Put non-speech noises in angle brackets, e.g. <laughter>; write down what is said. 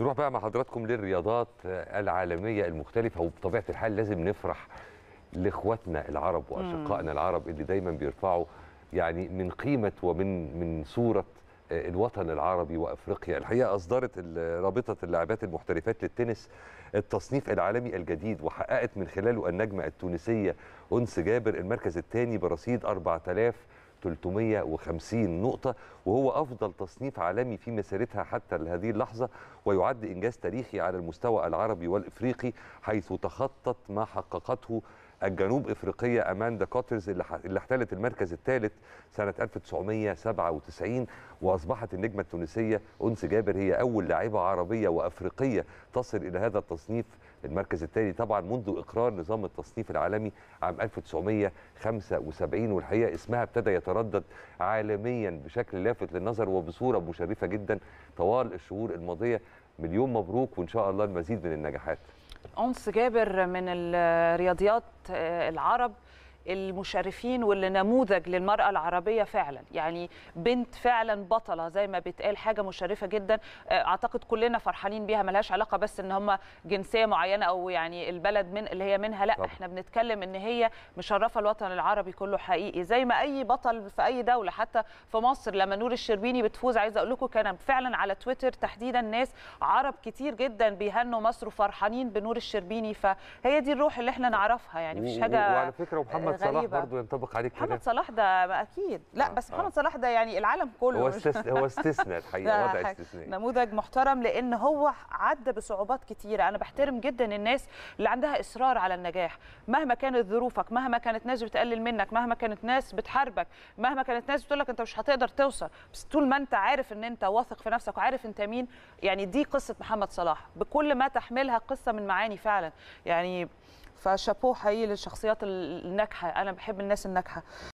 نروح بقى مع حضراتكم للرياضات العالمية المختلفة وبطبيعة الحال لازم نفرح لإخواتنا العرب وأشقائنا العرب اللي دايما بيرفعوا يعني من قيمة ومن من صورة آه، الوطن العربي وأفريقيا الحقيقة أصدرت رابطة اللاعبات المحترفات للتنس التصنيف العالمي الجديد وحققت من خلاله النجمة التونسية أنس جابر المركز الثاني برصيد 4000 350 نقطة وهو أفضل تصنيف عالمي في مسيرتها حتى لهذه اللحظة ويعد إنجاز تاريخي على المستوى العربي والإفريقي حيث تخطت ما حققته الجنوب افريقيه اماندا كوترز اللي احتلت المركز الثالث سنه 1997 واصبحت النجمه التونسيه انس جابر هي اول لاعبه عربيه وافريقيه تصل الى هذا التصنيف المركز الثاني طبعا منذ اقرار نظام التصنيف العالمي عام 1975 والحقيقه اسمها ابتدى يتردد عالميا بشكل لافت للنظر وبصوره مشرفه جدا طوال الشهور الماضيه مليون مبروك وان شاء الله المزيد من النجاحات. انس جابر من الرياضيات آه، العرب المشرفين واللي نموذج للمرأة العربية فعلا يعني بنت فعلا بطلة زي ما بتقال حاجة مشرفة جدا آه، أعتقد كلنا فرحانين بيها ملهاش علاقة بس إن هم جنسية معينة أو يعني البلد من اللي هي منها لا طبعا. احنا بنتكلم إن هي مشرفة الوطن العربي كله حقيقي زي ما أي بطل في أي دولة حتى في مصر لما نور الشربيني بتفوز عايزة أقول لكم كان فعلا على تويتر تحديدا ناس عرب كتير جدا بيهنوا مصر وفرحانين بنور الشربيني فهي دي الروح اللي احنا نعرفها يعني مفيش حاجة وعلى فكرة محمد محمد صلاح برضه ينطبق عليك كده محمد صلاح ده اكيد لا آه بس محمد آه. صلاح ده يعني العالم كله هو استثنى <laughs> هو استثنى الحقيقه وضع استثنائي نموذج محترم لان هو عدى بصعوبات كتيره انا بحترم جدا الناس اللي عندها اصرار على النجاح مهما كانت ظروفك مهما كانت ناس بتقلل منك مهما كانت ناس بتحاربك مهما كانت ناس بتقول لك انت مش هتقدر توصل بس طول ما انت عارف ان انت واثق في نفسك وعارف انت مين يعني دي قصه محمد صلاح بكل ما تحملها قصه من معاني فعلا يعني فشابوه حقيقي للشخصيات الناجحه انا بحب الناس الناجحه